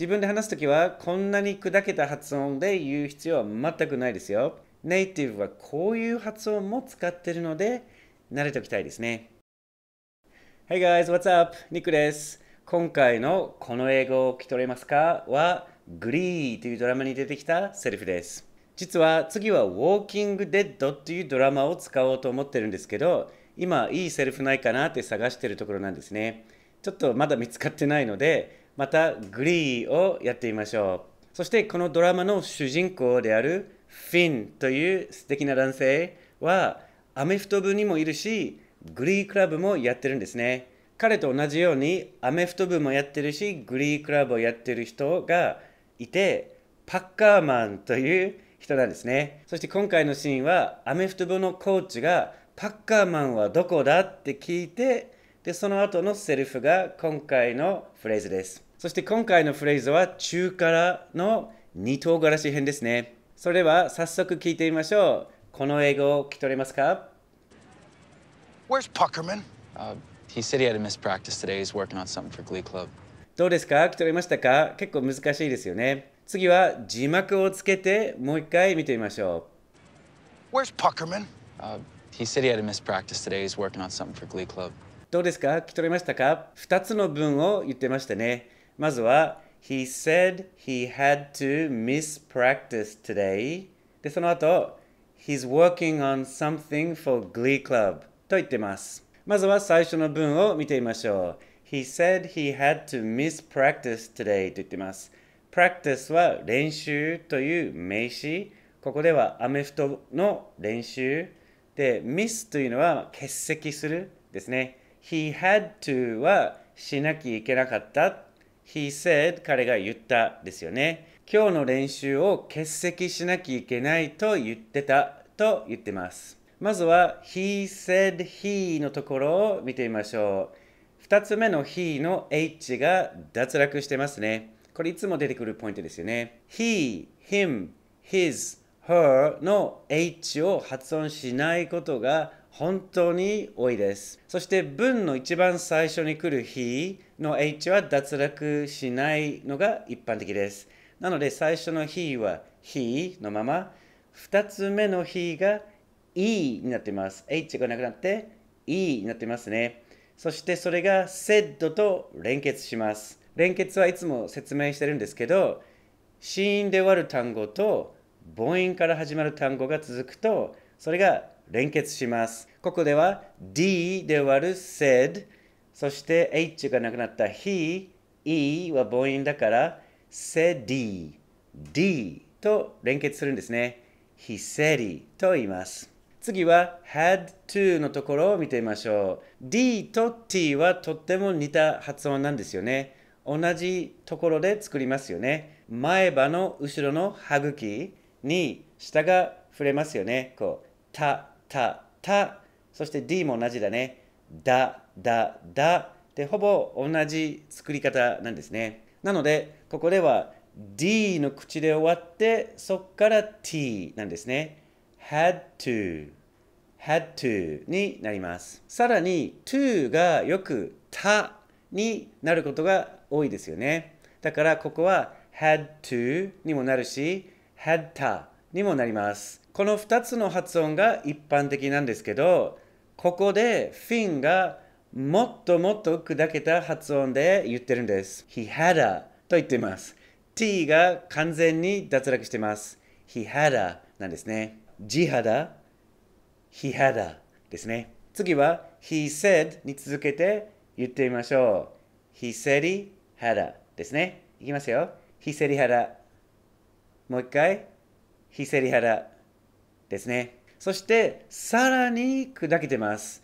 自分で話すときはこんなに砕けた発音で言う必要は全くないですよ。ネイティブはこういう発音も使ってるので慣れておきたいですね。Hey guys, what's up? ニックです。今回のこの英語を聞き取れますかはグリーというドラマに出てきたセリフです。実は次は Walking Dead っていうドラマを使おうと思ってるんですけど今いいセリフないかなって探してるところなんですね。ちょっとまだ見つかってないのでまたグリーをやってみましょうそしてこのドラマの主人公であるフィンという素敵な男性はアメフト部にもいるしグリークラブもやってるんですね彼と同じようにアメフト部もやってるしグリークラブをやってる人がいてパッカーマンという人なんですねそして今回のシーンはアメフト部のコーチがパッカーマンはどこだって聞いてでその後のセリフが今回のフレーズですそして今回のフレーズは中辛の二唐辛子編ですね。それでは早速聞いてみましょう。この英語を聞き取れますか Where's Puckerman?、Uh, he said he had a mispractice today. He's working on something for Glee Club. どうですか聞き取れましたか結構難しいですよね。次は字幕をつけてもう一回見てみましょう。Where's Puckerman?、Uh, he said he had a mispractice today. He's working on something for Glee Club. どうですか聞き取れましたか ?2 つの文を言ってましたね。まずは He said he had to mispractice today でその後 He's working on something for Glee Club と言ってますまずは最初の文を見てみましょう He said he had to mispractice today と言ってます practice は練習という名詞ここではアメフトの練習で miss というのは欠席するですね He had to はしなきゃいけなかった He said 彼が言ったですよね。今日の練習を欠席しなきゃいけないと言ってたと言ってます。まずは He said he のところを見てみましょう。2つ目の he の h が脱落してますね。これいつも出てくるポイントですよね。he, him, his, her の h を発音しないことが本当に多いです。そして文の一番最初に来る日の H は脱落しないのが一般的です。なので最初の日は日のまま、2つ目の日が E になっています。H がなくなって E になってますね。そしてそれが s ッ i d と連結します。連結はいつも説明してるんですけど、子音で終わる単語と母音から始まる単語が続くと、それが連結します。ここでは D で割る said そして H がなくなった he E は母音だから said D と連結するんですね。he said と言います。次は had to のところを見てみましょう。D と T はとっても似た発音なんですよね。同じところで作りますよね。前歯の後ろの歯茎に下が触れますよね。こう、たた、た、そして D も同じだね。だ、だ、だ。で、ほぼ同じ作り方なんですね。なので、ここでは D の口で終わって、そこから T なんですね。had to, had to になります。さらに to がよくたになることが多いですよね。だからここは had to にもなるし、had たにもなりますこの2つの発音が一般的なんですけどここでフィンがもっともっと砕けた発音で言ってるんです He had a と言っています T が完全に脱落してます He had a なんですね地肌 He had a ですね次は He said に続けて言ってみましょう He said he had a ですねいきますよ He said he had a もう一回ひせり腹ですね。そして、さらに砕けてます。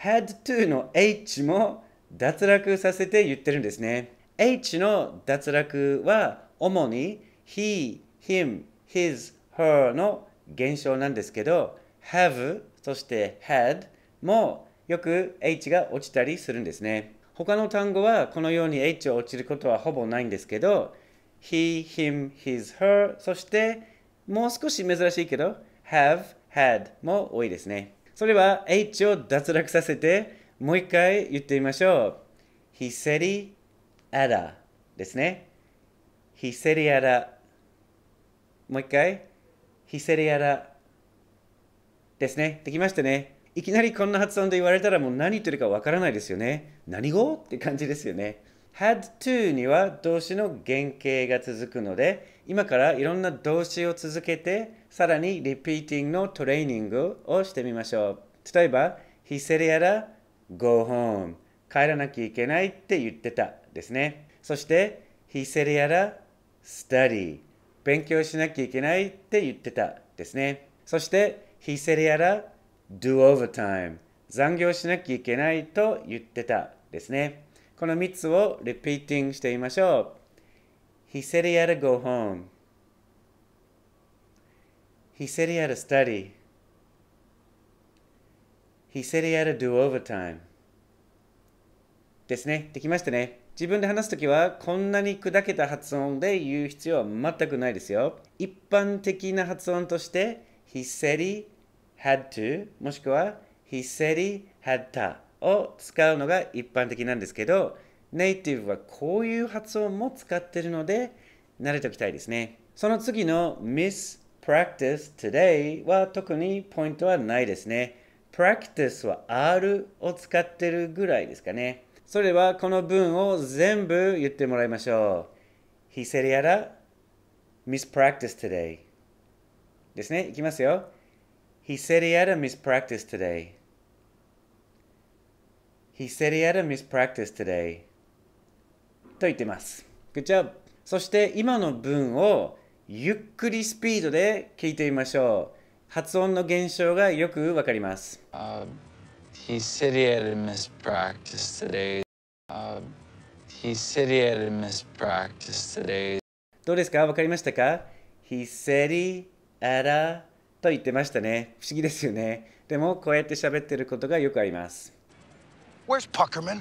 had to の h も脱落させて言ってるんですね。h の脱落は主に he, him, his, her の減少なんですけど、have そして had もよく h が落ちたりするんですね。他の単語はこのように h を落ちることはほぼないんですけど、he, him, his, her そしてもう少し珍しいけど have had も多いですねそれは H を脱落させてもう一回言ってみましょうヒセリアラですねヒセリアラ。もう一回ヒセリアラ。ですねできましたねいきなりこんな発音で言われたらもう何言ってるかわからないですよね何語って感じですよね had to には動詞の原型が続くので、今からいろんな動詞を続けて、さらにリピーティングのトレーニングをしてみましょう。例えば、he said go home 帰らなきゃいけないって言ってたですね。そして、he said study 勉強しなきゃいけないって言ってたですね。そして、he said do overtime 残業しなきゃいけないと言ってたですね。この3つをリピーティングしてみましょう。He said he had to go home. He said he had to study. He said he had to do overtime. ですね。できましたね。自分で話すときはこんなに砕けた発音で言う必要は全くないですよ。一般的な発音として He said he had to もしくは He said he had to を使うのが一般的なんですけどネイティブはこういう発音も使ってるので慣れておきたいですねその次の Miss Practice Today は特にポイントはないですね Practice は R を使ってるぐらいですかねそれではこの文を全部言ってもらいましょう He said had ら Miss Practice Today ですねいきますよ He said he had a mispractice today He said he had a mispractice today. と言ってます。Good job! そして今の文をゆっくりスピードで聞いてみましょう。発音の現象がよくわかります。Uh, he said he had a mispractice today.、Uh, he said he had a mispractice today. どうですかわかりましたか ?He said he had a と言ってましたね。不思議ですよね。でもこうやって喋ってることがよくあります。Where's Puckerman?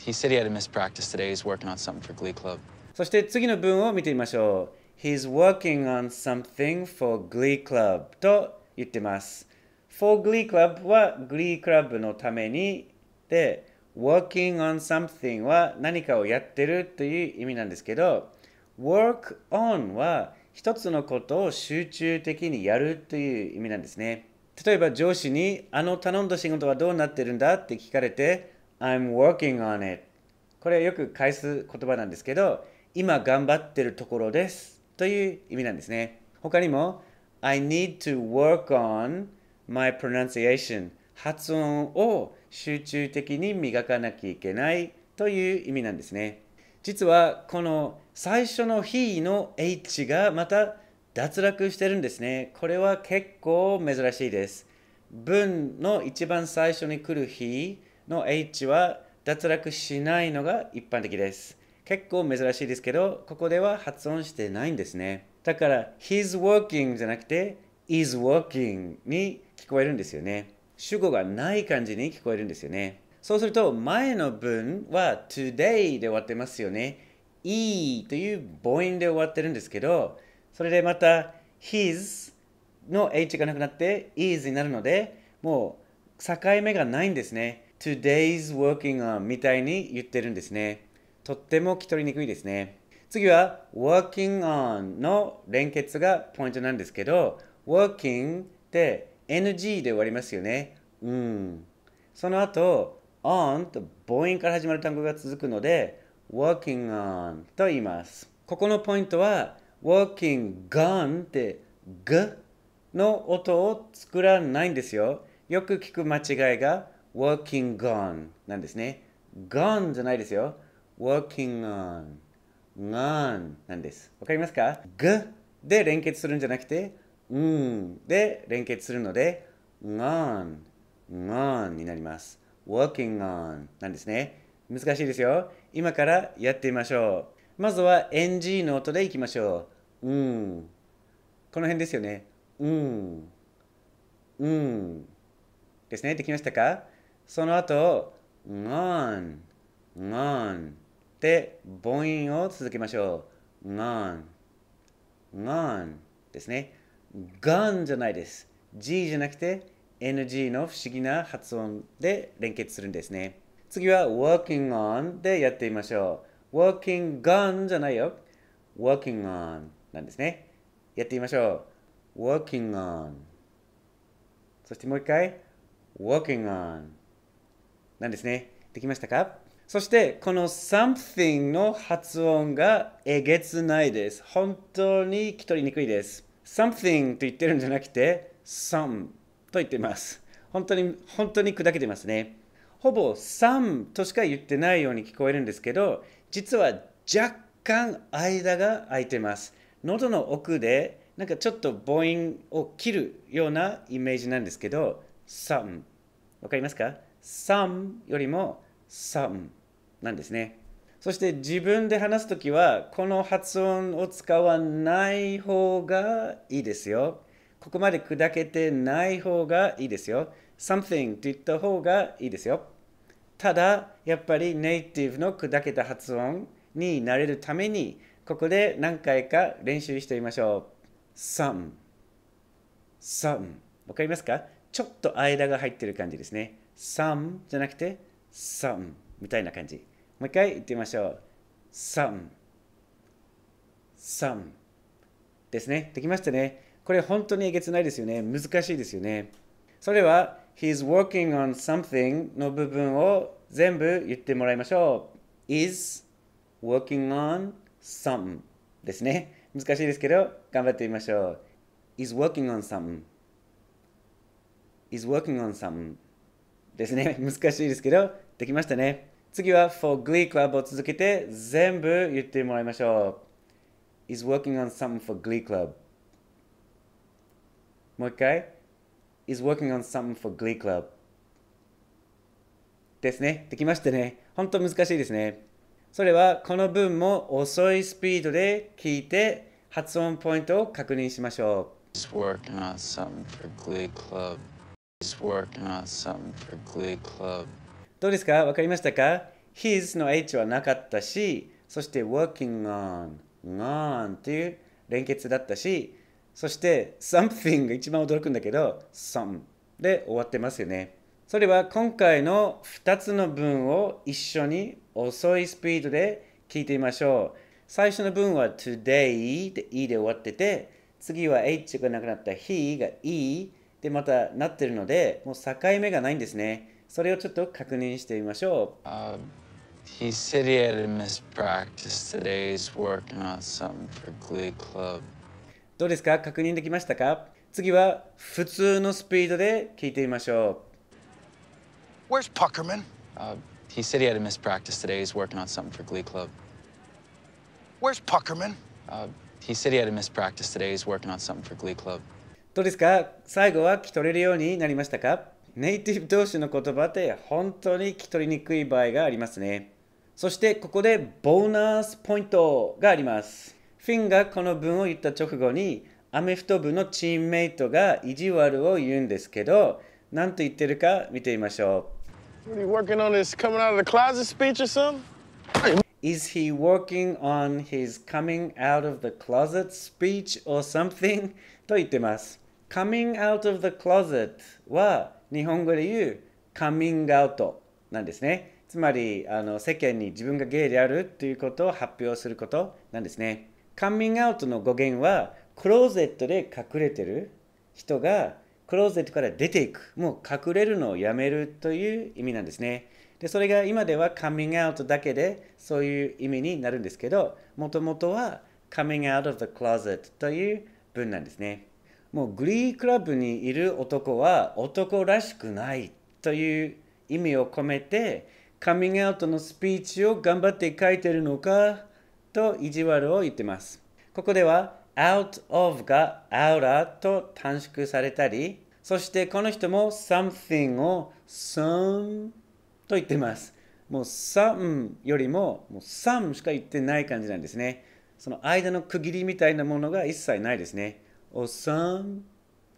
he said he had a mispractice today. He's working on something for Glee Club. そして次の文を見てみましょう。He's working on something for Glee Club と言ってます。For Glee Club は Glee Club のためにで、working on something は何かをやってるという意味なんですけど、work on は一つのことを集中的にやるという意味なんですね。例えば上司に、あの頼んだ仕事はどうなってるんだって聞かれて、I'm working on it。これはよく返す言葉なんですけど、今頑張ってるところですという意味なんですね。他にも、I need to work on my pronunciation。発音を集中的に磨かなきゃいけないという意味なんですね。実はこの最初の「h の H がまた脱落してるんですね。これは結構珍しいです。文の一番最初に来る日の H は脱落しないのが一般的です。結構珍しいですけど、ここでは発音してないんですね。だから、he's working じゃなくて、is working に聞こえるんですよね。主語がない感じに聞こえるんですよね。そうすると、前の文は today で終わってますよね。e という母音で終わってるんですけど、それでまた his の h がなくなって is になるのでもう境目がないんですね today's working on みたいに言ってるんですねとっても聞き取りにくいですね次は working on の連結がポイントなんですけど working って NG で終わりますよねうんその後 on と母音から始まる単語が続くので working on と言いますここのポイントは walking gone ってグの音を作らないんですよ。よく聞く間違いが w o r k i n g gone なんですね。gone じゃないですよ。w o r k i n g on gone なんです。わかりますかグで連結するんじゃなくてうんで連結するので gone gone になります。w o r k i n g on なんですね。難しいですよ。今からやってみましょう。まずは NG の音でいきましょう。うんこの辺ですよねうんうんですねできましたかその後んがんがんで母音を続けましょうがんがんですねがんじゃないです G じゃなくて NG の不思議な発音で連結するんですね次は working on でやってみましょう working g n じゃないよ working on なんですね。やってみましょう。working on そしてもう一回 working on なんですね。できましたかそしてこの something の発音がえげつないです。本当に聞き取りにくいです。something と言ってるんじゃなくて some と言ってます。本当に本当に砕けてますね。ほぼ some としか言ってないように聞こえるんですけど、実は若干間が空いてます。喉の奥でなんかちょっと母音を切るようなイメージなんですけど some わかりますか some よりも some なんですねそして自分で話す時はこの発音を使わない方がいいですよここまで砕けてない方がいいですよ something と言った方がいいですよただやっぱりネイティブの砕けた発音になれるためにここで何回か練習してみましょう。some, some わかりますかちょっと間が入ってる感じですね。some じゃなくて some みたいな感じ。もう一回言ってみましょう。some, some ですね。できましたね。これ本当にえげつないですよね。難しいですよね。それは he's working on something の部分を全部言ってもらいましょう。is working on something ですね。難しいですけど、頑張ってみましょう。is working on something is working on something ですね。難しいですけど、できましたね。次は for Glee Club を続けて全部言ってもらいましょう。is working on something for Glee Club もう一回 is working on something for Glee Club ですね。できましたね。本当難しいですね。それはこの文も遅いスピードで聞いて発音ポイントを確認しましょう。He's working on something for Glee Club. He's working on something for Glee Club. どうですかわかりましたか ?His の H はなかったし、そして working on, on とていう連結だったし、そして something が一番驚くんだけど、some で終わってますよね。それは今回の2つの文を一緒に遅いスピードで聞いてみましょう。最初の文は today で e で終わってて、次は h がなくなった he が e でまたなってるので、もう境目がないんですね。それをちょっと確認してみましょう。Uh, he said he had a mispractice today. He's working on something for Glee Club. どうですか確認できましたか次は普通のスピードで聞いてみましょう。Where's Puckerman?、Uh, He said he had a missed practice today. He's working on something for Glee Club. Where's Puckerman? Uh, he said he had a missed practice today. He's working on something for Glee Club. どうですか最後は聞き取れるようになりましたかネイティブ同士の言葉って本当に聞き取りにくい場合がありますね。そしてここでボーナスポイントがあります。フィンがこの文を言った直後にアメフト部のチームメイトが意地悪を言うんですけど何と言ってるか見てみましょう。What are you working on his coming out of the closet speech or something? Is he working on his coming out of the closet speech or something? と言ってます。Coming out of the closet は日本語で言う coming out なんですね。つまりあの世間に自分がゲイであるということを発表することなんですね。coming out の語源はクローゼットで隠れてる人がクローゼットから出ていく、もう隠れるのをやめるという意味なんですね。でそれが今ではカミングアウトだけでそういう意味になるんですけど、もともとはカミングアウト u t of the closet という文なんですね。もうグリークラブにいる男は男らしくないという意味を込めてカミングアウトのスピーチを頑張って書いてるのかと意地悪を言ってます。ここでは out of が out と短縮されたり、そしてこの人も something を some と言ってます。もう some よりももう some しか言ってない感じなんですね。その間の区切りみたいなものが一切ないですね。お some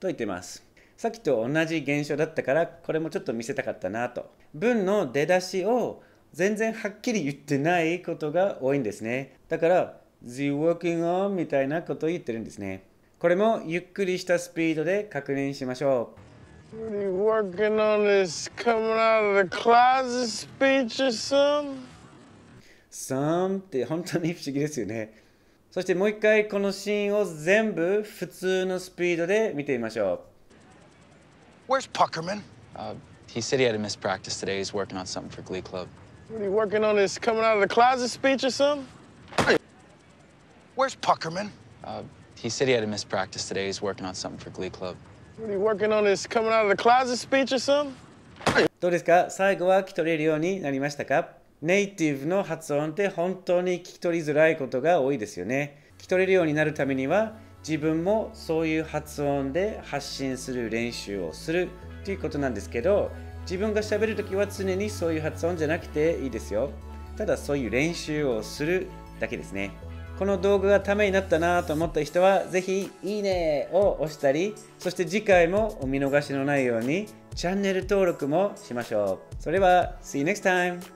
と言ってます。さっきと同じ現象だったから、これもちょっと見せたかったなと。文の出だしを全然はっきり言ってないことが多いんですね。だから、the working on みたいなことを言ってるんですね。これもゆっくりしたスピードで確認しましょう。What are you working on this coming out of the closet speech or some? Some って本当に不思議ですよね。そしてもう一回このシーンを全部普通のスピードで見てみましょう。Where's Puckerman?、Uh, he said he had a m i s practice today. He's working on something for Glee Club. What are you working on this coming out of the closet speech or something? Where's Puckerman? Uh, he said he had a m i s practice today. He's working on something for Glee Club. What are you working on his coming out of the closet speech or something? どうですか最後は聞き取れるようになりましたかネイティブの発音って本当に聞き取りづらいことが多いですよね。聞き取れるようになるためには自分もそういう発音で発信する練習をするっていうことなんですけど自分がしゃべる時は常にそういう発音じゃなくていいですよ。ただそういう練習をするだけですね。この動画がためになったなと思った人は、ぜひいいねを押したり、そして次回もお見逃しのないように、チャンネル登録もしましょう。それでは、See you next time!